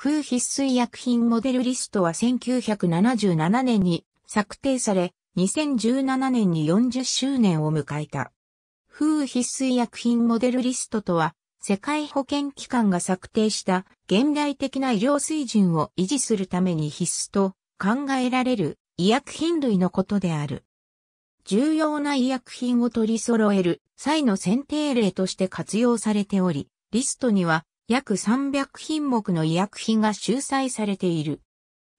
風必須医薬品モデルリストは1977年に策定され、2017年に40周年を迎えた。風必須医薬品モデルリストとは、世界保健機関が策定した現代的な医療水準を維持するために必須と考えられる医薬品類のことである。重要な医薬品を取り揃える際の選定例として活用されており、リストには約300品目の医薬品が収載されている。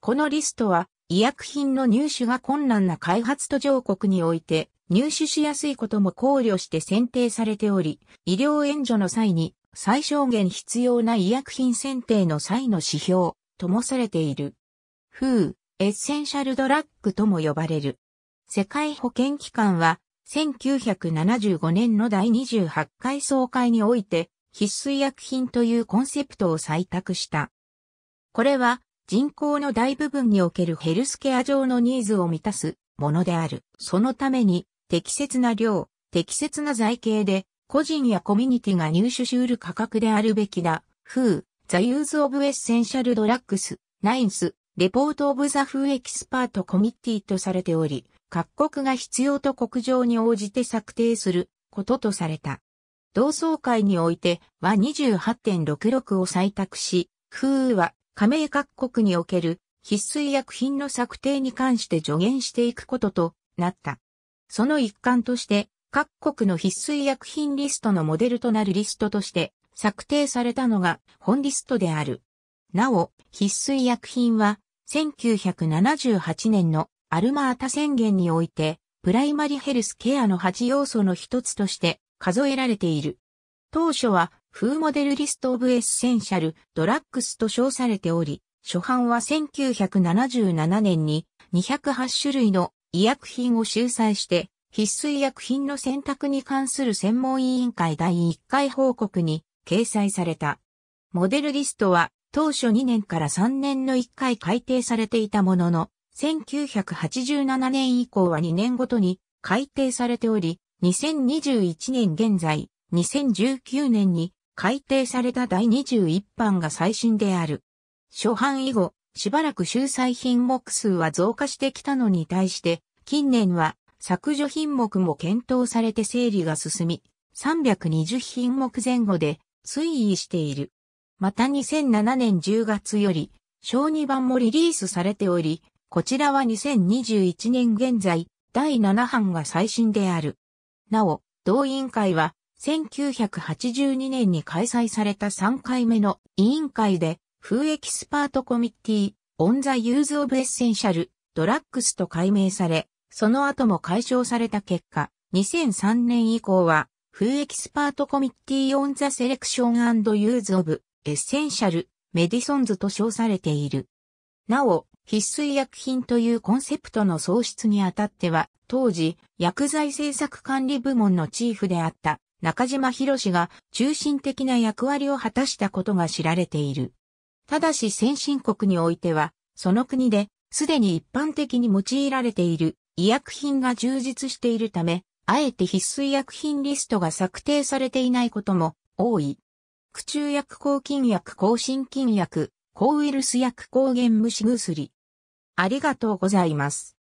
このリストは、医薬品の入手が困難な開発途上国において、入手しやすいことも考慮して選定されており、医療援助の際に最小限必要な医薬品選定の際の指標ともされている。ー、エッセンシャルドラッグとも呼ばれる。世界保健機関は1975年の第28回総会において必須医薬品というコンセプトを採択した。これは人口の大部分におけるヘルスケア上のニーズを満たすものである。そのために適切な量、適切な財形で個人やコミュニティが入手し得る価格であるべきだ。フー、ザユーズオブエッセンシャルドラッグス、ナインス、レポートオブザフーエキスパートコミ t ティとされており、各国が必要と国情に応じて策定することとされた。同窓会においては28.66を採択し、空は加盟各国における必須医薬品の策定に関して助言していくこととなった。その一環として、各国の必須医薬品リストのモデルとなるリストとして策定されたのが本リストである。なお、必須医薬品は1978年のアルマータ宣言においてプライマリヘルスケアの8要素の一つとして数えられている。当初は、フーモデルリスト・オブ・エッセンシャル・ドラッグスと称されており、初版は1977年に208種類の医薬品を集載して、必須医薬品の選択に関する専門委員会第1回報告に掲載された。モデルリストは当初2年から3年の1回改定されていたものの、1987年以降は2年ごとに改定されており、2021年現在、2019年に改定された第21版が最新である。初版以後、しばらく修載品目数は増加してきたのに対して、近年は削除品目も検討されて整理が進み、320品目前後で推移している。また2007年10月より、小2版もリリースされており、こちらは2021年現在、第7版が最新である。なお、同委員会は、1982年に開催された3回目の委員会で、フーエキスパートコミッティ、オンザユーズオブエッセンシャル、ドラッグスと改名され、その後も解消された結果、2003年以降は、フーエキスパートコミッティオンザセレクションユーズオブエッセンシャル、メディソンズと称されている。なお、必須医薬品というコンセプトの創出にあたっては、当時、薬剤政策管理部門のチーフであった中島博士が中心的な役割を果たしたことが知られている。ただし先進国においては、その国で、すでに一般的に用いられている医薬品が充実しているため、あえて必須医薬品リストが策定されていないことも多い。苦中薬抗菌薬抗心菌薬、抗ウイルス薬抗原虫薬。ありがとうございます。